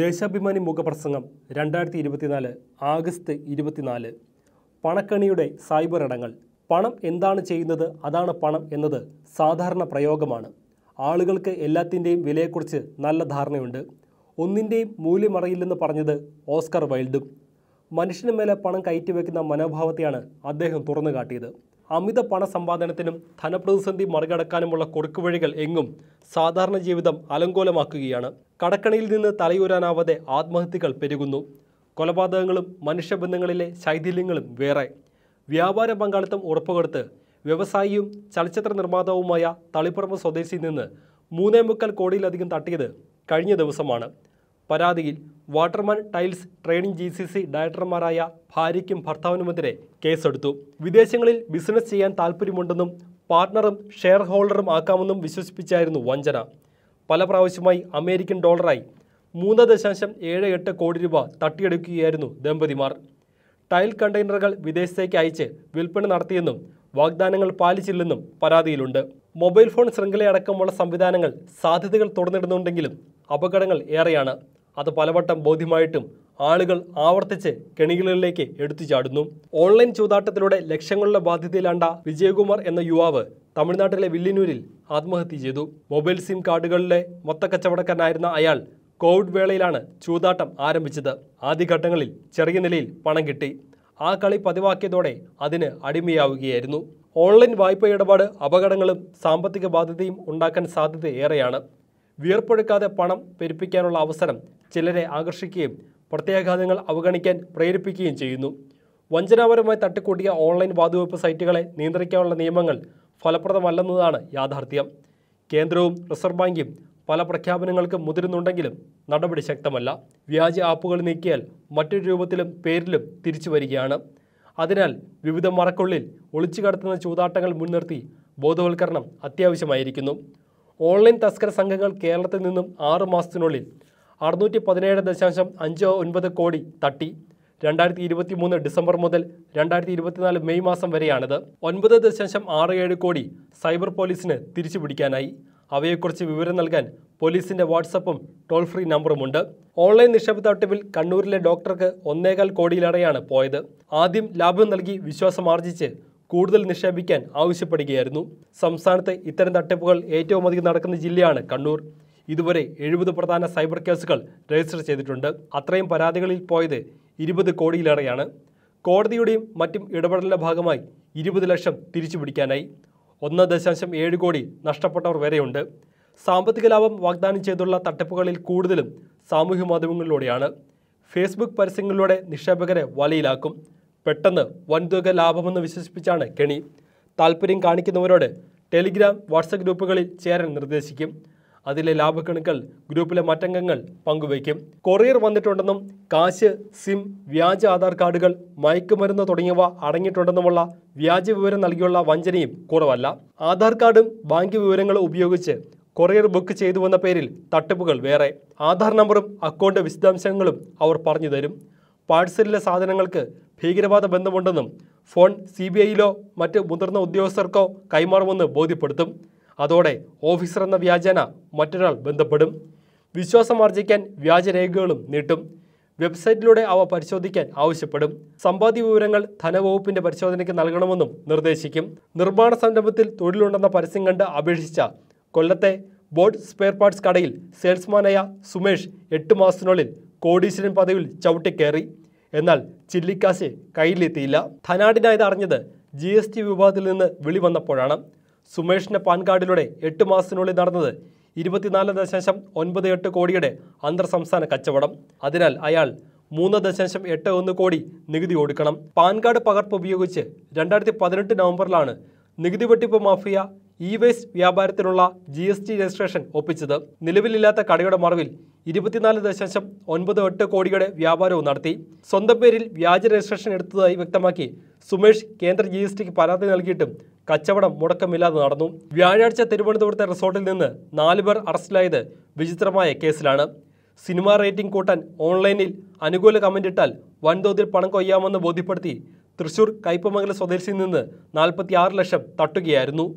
ദേശാഭിമാനി മുഖപ്രസംഗം രണ്ടായിരത്തി ഇരുപത്തിനാല് ആഗസ്റ്റ് ഇരുപത്തിനാല് പണക്കണിയുടെ സൈബർ ഇടങ്ങൾ പണം എന്താണ് ചെയ്യുന്നത് അതാണ് പണം എന്നത് സാധാരണ പ്രയോഗമാണ് ആളുകൾക്ക് എല്ലാത്തിൻ്റെയും വിലയെക്കുറിച്ച് നല്ല ധാരണയുണ്ട് ഒന്നിൻ്റെയും മൂല്യമറിയില്ലെന്ന് പറഞ്ഞത് ഓസ്കർ വൈൽഡും മനുഷ്യന് മേലെ പണം കയറ്റിവെക്കുന്ന മനോഭാവത്തെയാണ് അദ്ദേഹം തുറന്നു കാട്ടിയത് അമിത പണസമ്പാദനത്തിനും ധനപ്രതിസന്ധി മറികടക്കാനുമുള്ള കൊടുക്കുവഴികൾ എങ്ങും സാധാരണ ജീവിതം അലങ്കോലമാക്കുകയാണ് കടക്കണിയിൽ നിന്ന് തലയൂരാനാവാതെ ആത്മഹത്യകൾ പെരുകുന്നു കൊലപാതകങ്ങളും മനുഷ്യബന്ധങ്ങളിലെ ശൈഥില്യങ്ങളും വേറെ വ്യാപാര പങ്കാളിത്തം ഉറപ്പുകൊടുത്ത് വ്യവസായിയും ചലച്ചിത്ര നിർമ്മാതാവുമായ തളിപ്പറമ്പ് സ്വദേശിയിൽ നിന്ന് മൂന്നേ മുക്കാൽ കോടിയിലധികം തട്ടിയത് കഴിഞ്ഞ ദിവസമാണ് പരാതിയിൽ Waterman tiles trading G C C ഡയറക്ടർമാരായ ഭാര്യയ്ക്കും ഭർത്താവിനുമെതിരെ കേസെടുത്തു വിദേശങ്ങളിൽ ബിസിനസ് ചെയ്യാൻ താൽപ്പര്യമുണ്ടെന്നും പാർട്ണറും ഷെയർ ഹോൾഡറും ആക്കാമെന്നും വിശ്വസിപ്പിച്ചായിരുന്നു വഞ്ചന പല പ്രാവശ്യമായി അമേരിക്കൻ ഡോളറായി മൂന്ന് ദശാംശം ഏഴ് എട്ട് കോടി രൂപ തട്ടിയെടുക്കുകയായിരുന്നു ദമ്പതിമാർ ടൈൽ കണ്ടെയ്നറുകൾ വിദേശത്തേക്ക് അയച്ച് വിൽപ്പന നടത്തിയെന്നും വാഗ്ദാനങ്ങൾ പാലിച്ചില്ലെന്നും പരാതിയിലുണ്ട് മൊബൈൽ ഫോൺ ശൃംഖലയടക്കമുള്ള സംവിധാനങ്ങൾ സാധ്യതകൾ തുറന്നിടുന്നുണ്ടെങ്കിലും അപകടങ്ങൾ ഏറെയാണ് അത് പലവട്ടം ബോധ്യമായിട്ടും ആളുകൾ ആവർത്തിച്ച് കെണികളിലേക്ക് എടുത്തു ചാടുന്നു ഓൺലൈൻ ചൂതാട്ടത്തിലൂടെ ലക്ഷങ്ങളുടെ ബാധ്യതയിലാണ്ട വിജയകുമാർ എന്ന യുവാവ് തമിഴ്നാട്ടിലെ വില്ലിനൂരിൽ ആത്മഹത്യ ചെയ്തു മൊബൈൽ സിം കാർഡുകളിലെ മൊത്തക്കച്ചവടക്കാരനായിരുന്ന അയാൾ കോവിഡ് വേളയിലാണ് ചൂതാട്ടം ആരംഭിച്ചത് ആദ്യഘട്ടങ്ങളിൽ ചെറിയ നിലയിൽ പണം കിട്ടി ആ കളി പതിവാക്കിയതോടെ അതിന് അടിമയാവുകയായിരുന്നു ഓൺലൈൻ വായ്പ ഇടപാട് അപകടങ്ങളും സാമ്പത്തിക ബാധ്യതയും ഉണ്ടാക്കാൻ സാധ്യത ഏറെയാണ് വിയർപ്പൊഴുക്കാതെ പണം പെരുപ്പിക്കാനുള്ള അവസരം ചിലരെ ആകർഷിക്കുകയും പ്രത്യാഘാതങ്ങൾ അവഗണിക്കാൻ പ്രേരിപ്പിക്കുകയും ചെയ്യുന്നു വഞ്ചനാപരമായി തട്ടിക്കൂട്ടിയ ഓൺലൈൻ വാതുവയ്പ് സൈറ്റുകളെ നിയന്ത്രിക്കാനുള്ള നിയമങ്ങൾ ഫലപ്രദമല്ലെന്നതാണ് യാഥാർത്ഥ്യം കേന്ദ്രവും റിസർവ് ബാങ്കും പല പ്രഖ്യാപനങ്ങൾക്ക് മുതിരുന്നുണ്ടെങ്കിലും നടപടി ശക്തമല്ല വ്യാജ ആപ്പുകൾ നീക്കിയാൽ മറ്റൊരു രൂപത്തിലും പേരിലും തിരിച്ചു വരികയാണ് അതിനാൽ വിവിധ മറക്കുള്ളിൽ ഒളിച്ചു കടത്തുന്ന ചൂതാട്ടങ്ങൾ മുൻനിർത്തി ബോധവൽക്കരണം അത്യാവശ്യമായിരിക്കുന്നു ഓൺലൈൻ തസ്കര സംഘങ്ങൾ കേരളത്തിൽ നിന്നും ആറു മാസത്തിനുള്ളിൽ അറുന്നൂറ്റി പതിനേഴ് ദശാംശം അഞ്ച് ഒൻപത് കോടി തട്ടി രണ്ടായിരത്തി ഇരുപത്തി മൂന്ന് ഡിസംബർ മുതൽ രണ്ടായിരത്തി ഇരുപത്തിനാല് മെയ് മാസം വരെയാണിത് ഒൻപത് ദശാംശം ആറ് ഏഴ് കോടി സൈബർ പോലീസിന് തിരിച്ചു പിടിക്കാനായി അവയെക്കുറിച്ച് വിവരം നൽകാൻ പോലീസിൻ്റെ വാട്സപ്പും ടോൾ ഫ്രീ നമ്പറുമുണ്ട് ഓൺലൈൻ നിക്ഷേപ തട്ടിപ്പിൽ കണ്ണൂരിലെ ഡോക്ടർക്ക് ഒന്നേകാൽ കോടിയിലേറെയാണ് പോയത് ആദ്യം ലാഭം നൽകി വിശ്വാസം ആർജിച്ച് കൂടുതൽ നിക്ഷേപിക്കാൻ ആവശ്യപ്പെടുകയായിരുന്നു സംസ്ഥാനത്ത് ഇത്തരം തട്ടിപ്പുകൾ ഏറ്റവും അധികം നടക്കുന്ന ജില്ലയാണ് കണ്ണൂർ ഇതുവരെ എഴുപത് പ്രധാന സൈബർ കേസുകൾ രജിസ്റ്റർ ചെയ്തിട്ടുണ്ട് അത്രയും പരാതികളിൽ പോയത് ഇരുപത് കോടിയിലേറെയാണ് കോടതിയുടെയും മറ്റും ഇടപെടലിൻ്റെ ഭാഗമായി ഇരുപത് ലക്ഷം തിരിച്ചു പിടിക്കാനായി ഒന്ന് ദശാംശം ഏഴ് കോടി നഷ്ടപ്പെട്ടവർ വരെയുണ്ട് സാമ്പത്തിക ലാഭം വാഗ്ദാനം ചെയ്തുള്ള തട്ടിപ്പുകളിൽ കൂടുതലും സാമൂഹ്യ മാധ്യമങ്ങളിലൂടെയാണ് ഫേസ്ബുക്ക് പരസ്യങ്ങളിലൂടെ നിക്ഷേപകരെ വലയിലാക്കും പെട്ടെന്ന് വൻതുക ലാഭമെന്ന് വിശ്വസിപ്പിച്ചാണ് കെണി താൽപ്പര്യം കാണിക്കുന്നവരോട് ടെലിഗ്രാം വാട്സപ്പ് ഗ്രൂപ്പുകളിൽ ചേരാൻ നിർദ്ദേശിക്കും അതിലെ ലാഭക്കണക്കുകൾ ഗ്രൂപ്പിലെ മറ്റംഗങ്ങൾ പങ്കുവയ്ക്കും കൊറിയർ വന്നിട്ടുണ്ടെന്നും കാശ് സിം വ്യാജ ആധാർ കാർഡുകൾ മയക്കുമരുന്ന് തുടങ്ങിയവ അടങ്ങിയിട്ടുണ്ടെന്നുമുള്ള വ്യാജ വിവരം നൽകിയുള്ള വഞ്ചനയും കുറവല്ല ആധാർ കാർഡും ബാങ്ക് വിവരങ്ങളും ഉപയോഗിച്ച് കൊറിയർ ബുക്ക് ചെയ്തു വന്ന പേരിൽ തട്ടിപ്പുകൾ വേറെ ആധാർ നമ്പറും അക്കൗണ്ട് വിശദാംശങ്ങളും അവർ പറഞ്ഞു തരും പാഴ്സലിലെ സാധനങ്ങൾക്ക് ഭീകരവാദ ബന്ധമുണ്ടെന്നും ഫോൺ സി ബി ഐയിലോ മറ്റ് മുതിർന്ന ഉദ്യോഗസ്ഥർക്കോ കൈമാറുമെന്ന് ബോധ്യപ്പെടുത്തും അതോടെ ഓഫീസർ എന്ന വ്യാജേന മറ്റൊരാൾ ബന്ധപ്പെടും വിശ്വാസം ആർജിക്കാൻ വ്യാജരേഖകളും നീട്ടും വെബ്സൈറ്റിലൂടെ അവ പരിശോധിക്കാൻ ആവശ്യപ്പെടും സമ്പാദ്യ വിവരങ്ങൾ ധനവകുപ്പിന്റെ പരിശോധനയ്ക്ക് നൽകണമെന്നും നിർദ്ദേശിക്കും നിർമ്മാണ സംരംഭത്തിൽ തൊഴിലുണ്ടെന്ന പരസ്യം കണ്ട് അപേക്ഷിച്ച കൊല്ലത്തെ ബോർഡ് സ്പെയർ പാർട്സ് കടയിൽ സെയിൽസ്മാനായ സുമേഷ് എട്ട് മാസത്തിനുള്ളിൽ കോടീശ്വരൻ പദവിയിൽ ചവിട്ടിക്കേറി എന്നാൽ ചില്ലിക്കാശ് കയ്യിലെത്തിയില്ല ധനാടിനായത് അറിഞ്ഞത് ജി എസ് ടി വിവാദത്തിൽ നിന്ന് വെളിവന്നപ്പോഴാണ് സുമേഷിൻ്റെ പാൻ കാർഡിലൂടെ എട്ട് മാസത്തിനുള്ളിൽ നടന്നത് ഇരുപത്തിനാല് ദശാംശം ഒൻപത് എട്ട് കോടിയുടെ അന്തർ സംസ്ഥാന കച്ചവടം അതിനാൽ അയാൾ മൂന്ന് ദശാംശം എട്ട് ഒന്ന് കോടി നികുതി ഒടുക്കണം പാൻ കാർഡ് പകർപ്പ് ഉപയോഗിച്ച് രണ്ടായിരത്തി പതിനെട്ട് നവംബറിലാണ് നികുതി വെട്ടിപ്പ് മാഫിയ ഇ വേസ്റ്റ് വ്യാപാരത്തിനുള്ള ജി എസ് ടി രജിസ്ട്രേഷൻ ഒപ്പിച്ചത് നിലവിലില്ലാത്ത കടയുടെ മറവിൽ ഇരുപത്തിനാല് ദശാംശം ഒൻപത് എട്ട് കോടിയുടെ വ്യാപാരവും നടത്തി സ്വന്തം പേരിൽ വ്യാജ രജിസ്ട്രേഷൻ എടുത്തതായി വ്യക്തമാക്കി സുമേഷ് കേന്ദ്ര ജി എസ് ടിക്ക് പരാതി നൽകിയിട്ടും കച്ചവടം മുടക്കമില്ലാതെ നടന്നു വ്യാഴാഴ്ച തിരുവനന്തപുരത്തെ റിസോർട്ടിൽ നിന്ന് പേർ അറസ്റ്റിലായത് വിചിത്രമായ കേസിലാണ് സിനിമ റേറ്റിംഗ് കൂട്ടാൻ ഓൺലൈനിൽ അനുകൂല കമന്റ് ഇട്ടാൽ വൻതോതിൽ പണം കൊയ്യാമെന്ന് ബോധ്യപ്പെടുത്തി തൃശൂർ കയ്പമംഗലം സ്വദേശിയിൽ നിന്ന് നാൽപ്പത്തിയാറ് ലക്ഷം തട്ടുകയായിരുന്നു